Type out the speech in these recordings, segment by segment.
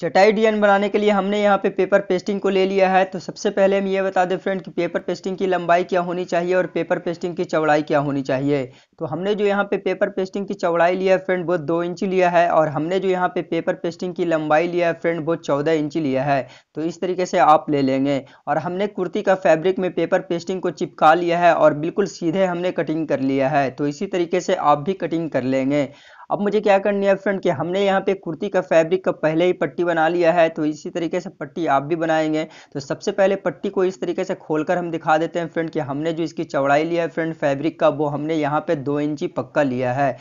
चटाई डिजाइन बनाने के लिए हमने यहाँ पे पेपर पेस्टिंग को ले लिया है तो सबसे पहले हम ये बता दें फ्रेंड कि पेपर पेस्टिंग की लंबाई क्या होनी चाहिए और पेपर पेस्टिंग की चौड़ाई क्या होनी चाहिए तो हमने जो यहाँ पे पेपर पेस्टिंग की चौड़ाई लिया है फ्रेंड वो दो इंच लिया है और हमने जो यहाँ पे पेपर पेस्टिंग की लंबाई लिया है फ्रेंड वो चौदह इंच लिया है तो इस तरीके से आप ले लेंगे और हमने कुर्ती का फैब्रिक में पेपर पेस्टिंग को चिपका लिया है और बिल्कुल सीधे हमने कटिंग कर लिया है तो इसी तरीके से आप भी कटिंग कर लेंगे अब मुझे क्या करनी है फ्रेंड कि हमने यहाँ पे कुर्ती का फैब्रिक का पहले ही पट्टी बना लिया है तो इसी तरीके से पट्टी आप भी बनाएंगे तो सबसे पहले पट्टी को इस तरीके से खोलकर हम दिखा देते हैं फ्रेंड कि हमने जो इसकी चौड़ाई लिया है फ्रेंड फैब्रिक का वो हमने यहाँ पे दो इंची पक्का लिया है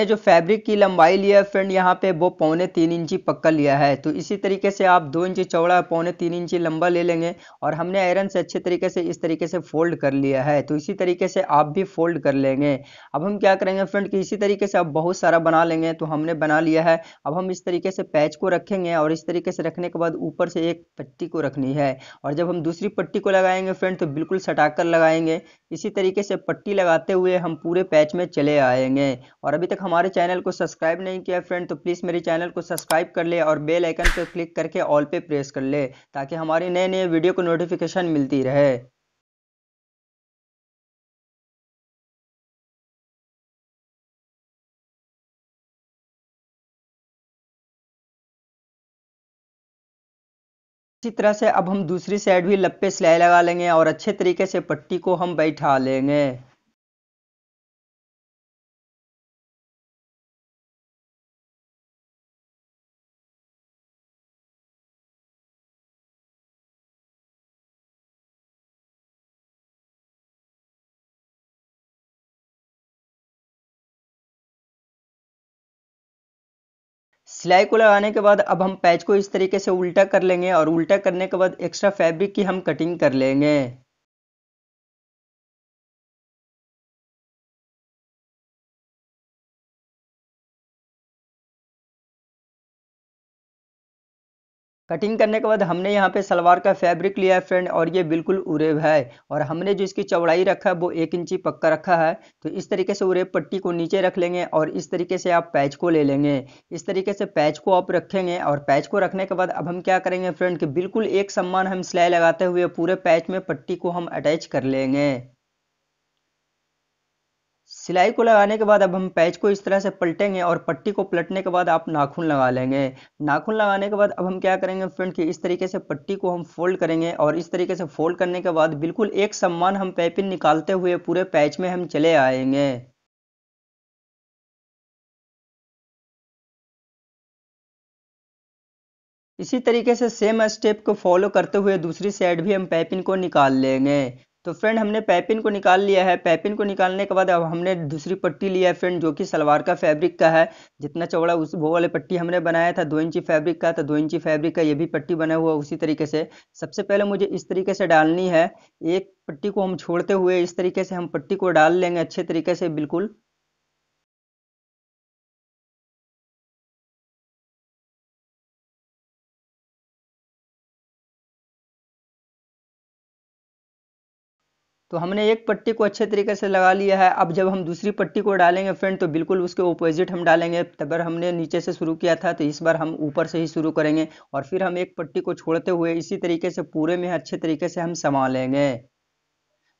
मैंने जो फैब्रिक की लंबाई लिया है फ्रेंड यहाँ पे वो पौने तीन इंची पक्का लिया है तो इसी तरीके से आप दो इंची चौड़ा पौने तीन इंची लंबा ले लेंगे और हमने आयरन से अच्छे तरीके से इस तरीके से फोल्ड कर लिया है तो इसी तरीके से आप भी फोल्ड कर लेंगे अब हम क्या करेंगे फ्रेंड कि इसी तरीके से आप बहुत सारा बना लेंगे तो हमने बना लिया है अब हम इस तरीके से पैच को रखेंगे और इस तरीके से रखने के बाद ऊपर से एक पट्टी को रखनी है और जब हम दूसरी पट्टी को लगाएंगे फ्रेंड तो बिल्कुल सटाकर लगाएंगे इसी तरीके से पट्टी लगाते हुए हम पूरे पैच में चले आएंगे और अभी तक हमारे चैनल को सब्सक्राइब नहीं किया फ्रेंड तो प्लीज़ मेरे चैनल को सब्सक्राइब कर ले और बेल आइकन पर क्लिक करके ऑल पे प्रेस कर ले ताकि हमारी नए नए वीडियो को नोटिफिकेशन मिलती रहे इसी तरह से अब हम दूसरी साइड भी लप्पे सिलाई लगा लेंगे और अच्छे तरीके से पट्टी को हम बैठा लेंगे सिलाई को लगाने के बाद अब हम पैच को इस तरीके से उल्टा कर लेंगे और उल्टा करने के बाद एक्स्ट्रा फैब्रिक की हम कटिंग कर लेंगे कटिंग करने के बाद हमने यहाँ पे सलवार का फैब्रिक लिया है फ्रेंड और ये बिल्कुल उरेब है और हमने जो इसकी चौड़ाई रखा है वो एक इंची पक्का रखा है तो इस तरीके से उरेब पट्टी को नीचे रख लेंगे और इस तरीके से आप पैच को ले लेंगे इस तरीके से पैच को आप रखेंगे और पैच को रखने के बाद अब हम क्या करेंगे फ्रेंड कि बिल्कुल एक सम्मान हम सिलाई लगाते हुए पूरे पैच में पट्टी को हम अटैच कर लेंगे सिलाई को लगाने के बाद अब हम पैच को इस तरह से पलटेंगे और पट्टी को पलटने के बाद आप नाखून लगा लेंगे नाखून लगाने के बाद अब हम क्या करेंगे फ्रेंड कि इस तरीके से पट्टी को हम फोल्ड करेंगे और इस तरीके से फोल्ड करने के बाद बिल्कुल एक सम्मान हम पैपिन निकालते हुए पूरे पैच में हम चले आएंगे इसी तरीके से सेम स्टेप को फॉलो करते हुए दूसरी साइड भी हम पैपिन को निकाल लेंगे तो फ्रेंड हमने पैपिन को निकाल लिया है पैपिन को निकालने के बाद अब हमने दूसरी पट्टी लिया है फ्रेंड जो कि सलवार का फैब्रिक का है जितना चौड़ा उस वो वाले पट्टी हमने बनाया था दो इंची फैब्रिक का तो दो इंची फैब्रिक का ये भी पट्टी बना हुआ उसी तरीके से सबसे पहले मुझे इस तरीके से डालनी है एक पट्टी को हम छोड़ते हुए इस तरीके से हम पट्टी को डाल लेंगे अच्छे तरीके से बिल्कुल तो हमने एक पट्टी को अच्छे तरीके से लगा लिया है अब जब हम दूसरी पट्टी को डालेंगे फ्रेंड तो बिल्कुल उसके ओपोजिट हम डालेंगे तब हमने नीचे से शुरू किया था तो इस बार हम ऊपर से ही शुरू करेंगे और फिर हम एक पट्टी को छोड़ते हुए इसी तरीके से पूरे में अच्छे तरीके से हम समा लेंगे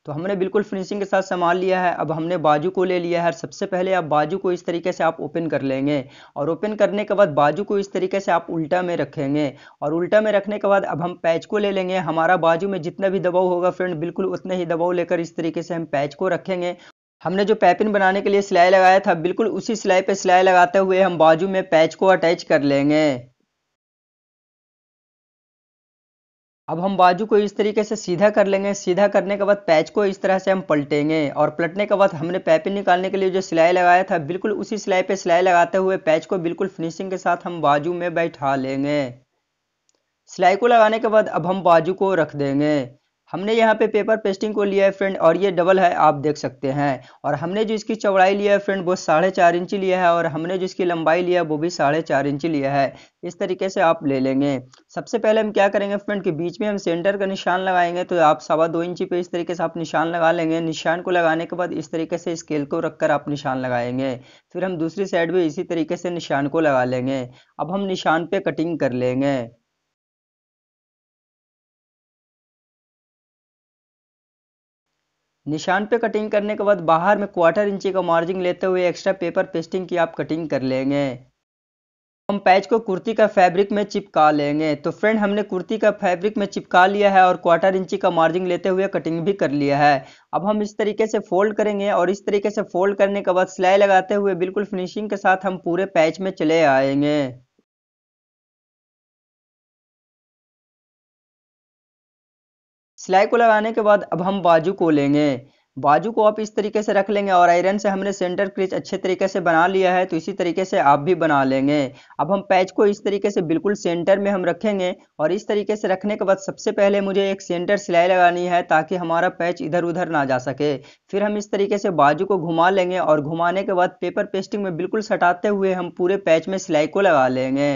तो हमने बिल्कुल फिनिशिंग के साथ संभाल लिया है अब हमने बाजू को ले लिया है और सबसे पहले आप बाजू को इस तरीके से आप ओपन कर लेंगे और ओपन करने के बाद बाजू को इस तरीके से आप उल्टा में रखेंगे और उल्टा में रखने के बाद अब हम पैच को ले लेंगे हमारा बाजू में जितना भी दबाव होगा फ्रेंड बिल्कुल उतने ही दबाव लेकर इस तरीके से हम पैच को रखेंगे हमने जो पैपिन बनाने के लिए सिलाई लगाया था बिल्कुल उसी सिलाई पर सिलाई लगाते हुए हम बाजू में पैच को अटैच कर लेंगे अब हम बाजू को इस तरीके से सीधा कर लेंगे सीधा करने के बाद पैच को इस तरह से हम पलटेंगे और पलटने के बाद हमने पैपिन निकालने के लिए जो सिलाई लगाया था बिल्कुल उसी सिलाई पे सिलाई लगाते हुए पैच को बिल्कुल फिनिशिंग के साथ हम बाजू में बैठा लेंगे सिलाई को लगाने के बाद अब हम बाजू को रख देंगे हमने यहाँ पे पेपर पेस्टिंग को लिया है फ्रेंड और ये डबल है आप देख सकते हैं और हमने जो इसकी चौड़ाई लिया है फ्रेंड वो साढ़े चार इंची लिया है और हमने जो इसकी लंबाई लिया है वो भी साढ़े चार इंची लिया है इस तरीके से आप ले लेंगे सबसे पहले हम क्या करेंगे फ्रेंड के बीच में हम सेंटर का निशान लगाएंगे तो आप सवा दो इंची पे इस तरीके से आप निशान लगा लेंगे निशान को लगाने के बाद इस तरीके से स्केल को रखकर आप निशान लगाएंगे फिर हम दूसरी साइड भी इसी तरीके से निशान को लगा लेंगे अब हम निशान पे कटिंग कर लेंगे निशान पे कटिंग करने के बाद बाहर में क्वार्टर इंची का मार्जिन लेते हुए एक्स्ट्रा पेपर पेस्टिंग की आप कटिंग कर लेंगे हम पैच को कुर्ती का फैब्रिक में चिपका लेंगे तो फ्रेंड हमने कुर्ती का फैब्रिक में चिपका लिया है और क्वार्टर इंची का मार्जिन लेते हुए कटिंग भी कर लिया है अब हम इस तरीके से फोल्ड करेंगे और इस तरीके से फोल्ड करने के बाद सिलाई लगाते हुए बिल्कुल फिनिशिंग के साथ हम पूरे पैच में चले आएंगे सिलाई को लगाने के बाद अब हम बाजू को लेंगे बाजू को आप इस तरीके से रख लेंगे और आयरन से हमने सेंटर क्रिच अच्छे तरीके से बना लिया है तो इसी तरीके से आप भी बना लेंगे अब हम पैच को इस तरीके से बिल्कुल सेंटर में हम रखेंगे और इस तरीके से रखने के बाद सबसे पहले मुझे एक सेंटर सिलाई लगानी है ताकि हमारा पैच इधर उधर ना जा सके फिर हम इस तरीके से बाजू को घुमा लेंगे और घुमाने के बाद पेपर पेस्टिंग में बिल्कुल सटाते हुए हम पूरे पैच में सिलाई को लगा लेंगे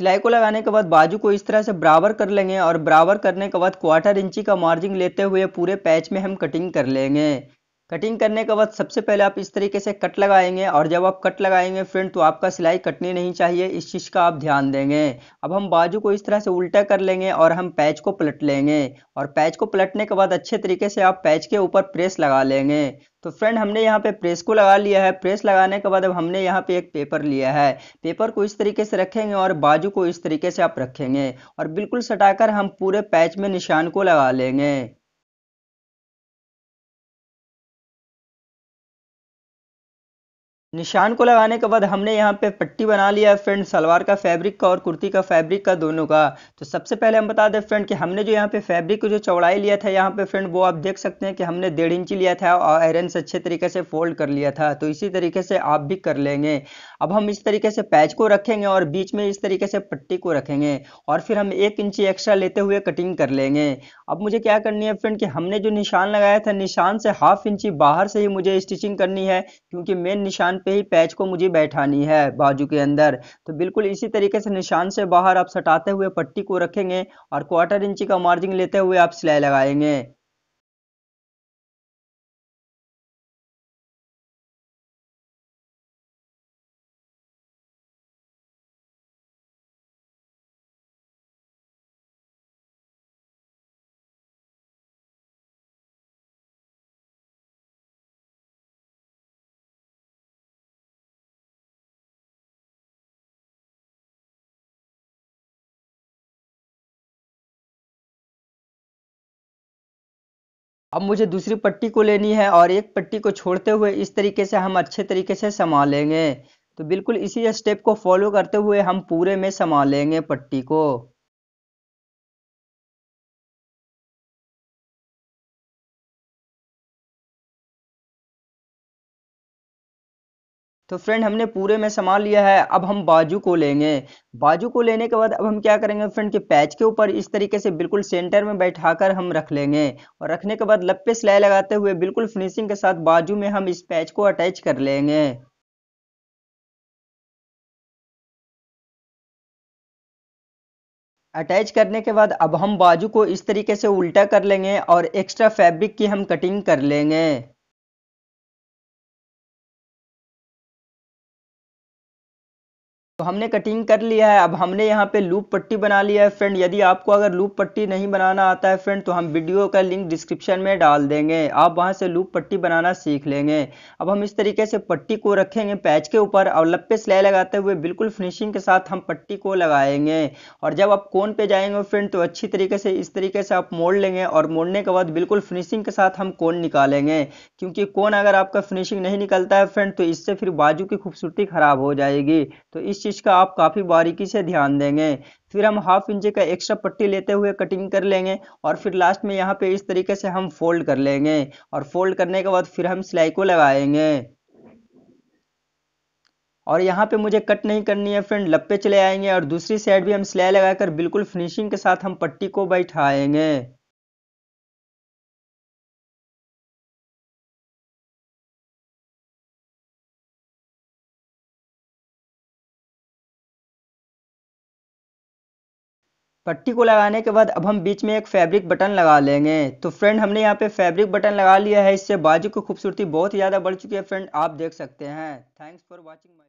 सिलाई को लगाने के बाद बाजू को इस तरह से बराबर कर लेंगे और बराबर करने के बाद क्वार्टर इंची का मार्जिन लेते हुए पूरे पैच में हम कटिंग कर लेंगे कटिंग करने के बाद सबसे पहले आप इस तरीके से कट लगाएंगे और जब आप कट लगाएंगे फ्रेंड तो आपका सिलाई कटनी नहीं चाहिए इस चीज़ का आप ध्यान देंगे अब हम बाजू को इस तरह से उल्टा कर लेंगे और हम पैच को पलट लेंगे और पैच को पलटने के बाद अच्छे तरीके से आप पैच के ऊपर प्रेस लगा लेंगे तो फ्रेंड हमने यहाँ पे प्रेस को लगा लिया है प्रेस लगाने के बाद अब हमने यहाँ पे एक पेपर लिया है पेपर को इस तरीके से रखेंगे और बाजू को इस तरीके से आप रखेंगे और बिल्कुल सटाकर हम पूरे पैच में निशान को लगा लेंगे निशान को लगाने के बाद हमने यहाँ पे पट्टी बना लिया है फ्रेंड सलवार का फैब्रिक का और कुर्ती का फैब्रिक का दोनों का तो सबसे पहले हम बता दें फ्रेंड कि हमने जो यहाँ पे फैब्रिक को जो चौड़ाई लिया था यहाँ पे फ्रेंड वो आप देख सकते हैं कि हमने डेढ़ इंची लिया था और आयरन से अच्छे तरीके से फोल्ड कर लिया था तो इसी तरीके से आप भी कर लेंगे अब हम इस तरीके से पैच को रखेंगे और बीच में इस तरीके से पट्टी को रखेंगे और फिर हम एक इंची एक्स्ट्रा लेते हुए कटिंग कर लेंगे अब मुझे क्या करनी है फ्रेंड कि हमने जो निशान लगाया था निशान से हाफ इंची बाहर से ही मुझे स्टिचिंग करनी है क्योंकि मेन निशान पे ही पैच को मुझे बैठानी है बाजू के अंदर तो बिल्कुल इसी तरीके से निशान से बाहर आप सटाते हुए पट्टी को रखेंगे और क्वार्टर इंची का मार्जिन लेते हुए आप सिलाई लगाएंगे अब मुझे दूसरी पट्टी को लेनी है और एक पट्टी को छोड़ते हुए इस तरीके से हम अच्छे तरीके से संभालेंगे तो बिल्कुल इसी स्टेप को फॉलो करते हुए हम पूरे में लेंगे पट्टी को तो फ्रेंड हमने पूरे में संभाल लिया है अब हम बाजू को लेंगे बाजू को लेने के बाद अब हम क्या करेंगे फ्रेंड के पैच के ऊपर इस तरीके से बिल्कुल सेंटर में बैठाकर हम रख लेंगे और रखने के बाद लप्पे सिलाई लगाते हुए बिल्कुल फिनिशिंग के साथ बाजू में हम इस पैच को अटैच कर लेंगे अटैच करने के बाद अब हम बाजू को इस तरीके से उल्टा कर लेंगे और एक्स्ट्रा फैब्रिक की हम कटिंग कर लेंगे तो हमने कटिंग कर लिया है अब हमने यहाँ पे लूप पट्टी बना लिया है फ्रेंड यदि आपको अगर लूप पट्टी नहीं बनाना आता है फ्रेंड तो हम वीडियो का लिंक डिस्क्रिप्शन में डाल देंगे आप वहाँ से लूप पट्टी बनाना सीख लेंगे अब हम इस तरीके से पट्टी को रखेंगे पैच के ऊपर और लप्पे सिलाई लगाते हुए बिल्कुल फिनिशिंग के साथ हम पट्टी को लगाएंगे और जब आप कोन पर जाएंगे फ्रेंड तो अच्छी तरीके से इस तरीके से आप मोड़ लेंगे और मोड़ने के बाद बिल्कुल फिनिशिंग के साथ हम कोन निकालेंगे क्योंकि कोन अगर आपका फिनिशिंग नहीं निकलता है फ्रेंड तो इससे फिर बाजू की खूबसूरती खराब हो जाएगी तो इस चीज़ का आप काफ़ी बारीकी से ध्यान देंगे फिर हम हाफ इंच का एक्स्ट्रा पट्टी लेते हुए कटिंग कर लेंगे और फिर लास्ट में यहाँ पे इस तरीके से हम फोल्ड कर लेंगे और फोल्ड करने के बाद फिर हम सिलाई को लगाएंगे और यहाँ पे मुझे कट नहीं करनी है फ्रेंड लप्पे चले आएंगे और दूसरी साइड भी हम सिलाई लगाकर बिल्कुल फिनिशिंग के साथ हम पट्टी को बैठाएंगे पट्टी को लगाने के बाद अब हम बीच में एक फैब्रिक बटन लगा लेंगे तो फ्रेंड हमने यहाँ पे फैब्रिक बटन लगा लिया है इससे बाजू की खूबसूरती बहुत ही ज़्यादा बढ़ चुकी है फ्रेंड आप देख सकते हैं थैंक्स फॉर वॉचिंग